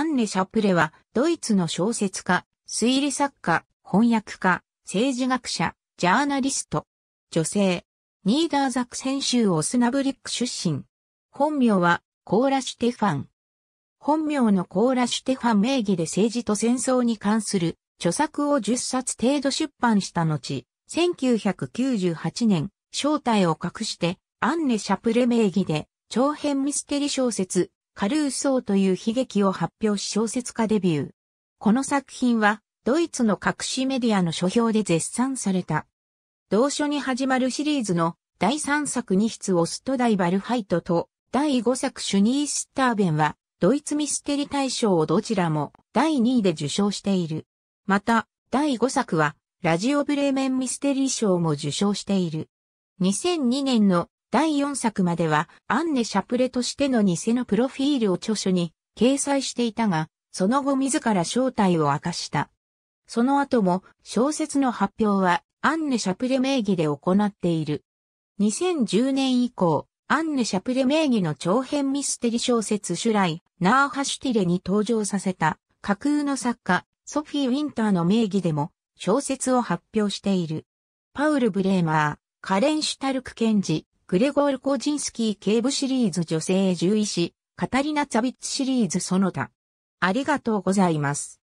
アンネ・シャプレは、ドイツの小説家、推理作家、翻訳家、政治学者、ジャーナリスト、女性、ニーダーザクセン州オスナブリック出身。本名は、コーラ・シュテファン。本名のコーラ・シュテファン名義で政治と戦争に関する著作を10冊程度出版した後、1998年、正体を隠して、アンネ・シャプレ名義で、長編ミステリ小説、カルーソーという悲劇を発表し小説家デビュー。この作品は、ドイツの各紙メディアの書評で絶賛された。同書に始まるシリーズの第3作2筆オストダイバルハイトと第5作シュニースターベンは、ドイツミステリ大賞をどちらも第2位で受賞している。また、第5作は、ラジオブレーメンミステリー賞も受賞している。2002年の第4作まではアンネ・シャプレとしての偽のプロフィールを著書に掲載していたが、その後自ら正体を明かした。その後も小説の発表はアンネ・シャプレ名義で行っている。2010年以降、アンネ・シャプレ名義の長編ミステリ小説シュライ、ナーハシュティレに登場させた架空の作家、ソフィー・ウィンターの名義でも小説を発表している。パウル・ブレーマー、カレン・シュタルク・ケンジ、グレゴール・コージンスキー警部シリーズ女性獣医師、カタリナ・ザビッツシリーズその他。ありがとうございます。